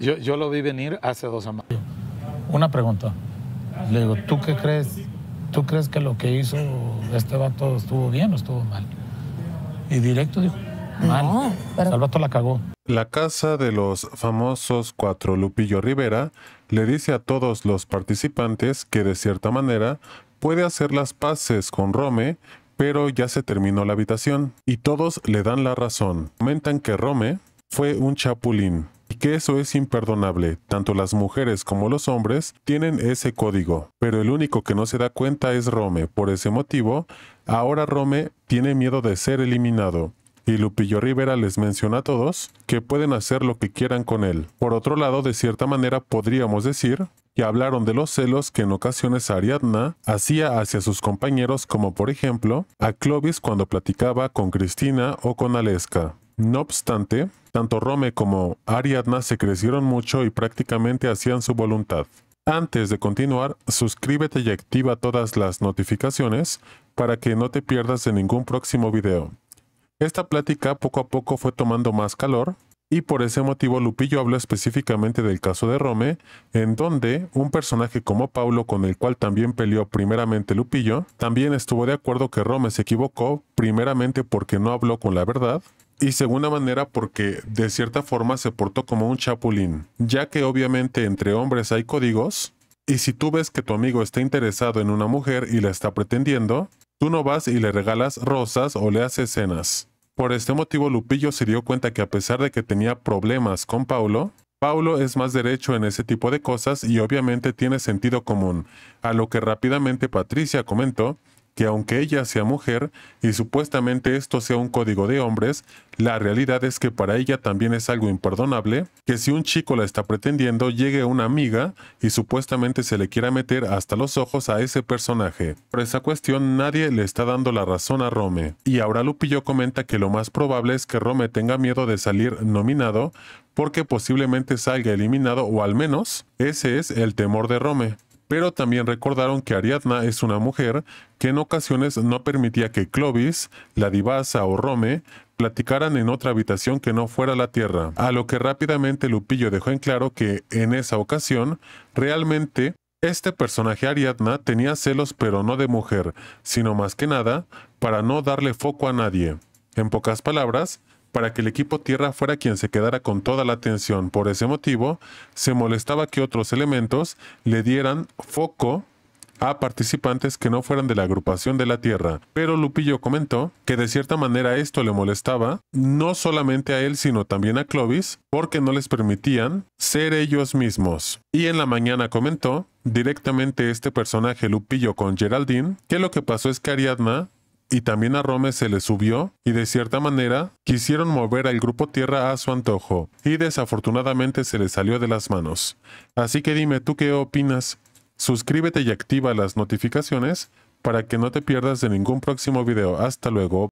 Yo, lo vi venir hace dos semanas. Una pregunta. Le digo, ¿tú qué crees? ¿Tú crees que lo que hizo este vato estuvo bien o estuvo mal? Y directo dijo, mal. El vato la cagó. La casa de los famosos cuatro Lupillo Rivera le dice a todos los participantes que de cierta manera puede hacer las paces con Rome, pero ya se terminó la habitación y todos le dan la razón. Comentan que Rome fue un chapulín, que eso es imperdonable. Tanto las mujeres como los hombres tienen ese código, pero el único que no se da cuenta es Rome. Por ese motivo, ahora Rome tiene miedo de ser eliminado y Lupillo Rivera les menciona a todos que pueden hacer lo que quieran con él. Por otro lado, de cierta manera podríamos decir que hablaron de los celos que en ocasiones Ariadna hacía hacia sus compañeros como por ejemplo a Clovis cuando platicaba con Cristina o con Aleska. No obstante, tanto Rome como Ariadna se crecieron mucho y prácticamente hacían su voluntad. Antes de continuar, suscríbete y activa todas las notificaciones para que no te pierdas de ningún próximo video. Esta plática poco a poco fue tomando más calor y por ese motivo Lupillo habló específicamente del caso de Rome, en donde un personaje como Paulo, con el cual también peleó primeramente Lupillo, también estuvo de acuerdo que Rome se equivocó, primeramente porque no habló con la verdad, y segunda manera porque de cierta forma se portó como un chapulín, ya que obviamente entre hombres hay códigos, y si tú ves que tu amigo está interesado en una mujer y la está pretendiendo, tú no vas y le regalas rosas o le haces cenas. Por este motivo Lupillo se dio cuenta que a pesar de que tenía problemas con Paulo, Paulo es más derecho en ese tipo de cosas y obviamente tiene sentido común, a lo que rápidamente Patricia comentó que aunque ella sea mujer y supuestamente esto sea un código de hombres, la realidad es que para ella también es algo imperdonable que si un chico la está pretendiendo llegue una amiga y supuestamente se le quiera meter hasta los ojos a ese personaje. Por esa cuestión nadie le está dando la razón a Rome. Y ahora Lupillo comenta que lo más probable es que Rome tenga miedo de salir nominado porque posiblemente salga eliminado o al menos ese es el temor de Rome pero también recordaron que Ariadna es una mujer que en ocasiones no permitía que Clovis, la divasa o Rome platicaran en otra habitación que no fuera la Tierra, a lo que rápidamente Lupillo dejó en claro que en esa ocasión realmente este personaje Ariadna tenía celos pero no de mujer, sino más que nada para no darle foco a nadie. En pocas palabras, para que el equipo tierra fuera quien se quedara con toda la atención. Por ese motivo, se molestaba que otros elementos le dieran foco a participantes que no fueran de la agrupación de la Tierra. Pero Lupillo comentó que de cierta manera esto le molestaba, no solamente a él, sino también a Clovis, porque no les permitían ser ellos mismos. Y en la mañana comentó directamente este personaje Lupillo con Geraldine, que lo que pasó es que Ariadna y también a Rome se le subió y de cierta manera quisieron mover al grupo tierra a su antojo y desafortunadamente se le salió de las manos. Así que dime tú qué opinas. Suscríbete y activa las notificaciones para que no te pierdas de ningún próximo video. Hasta luego.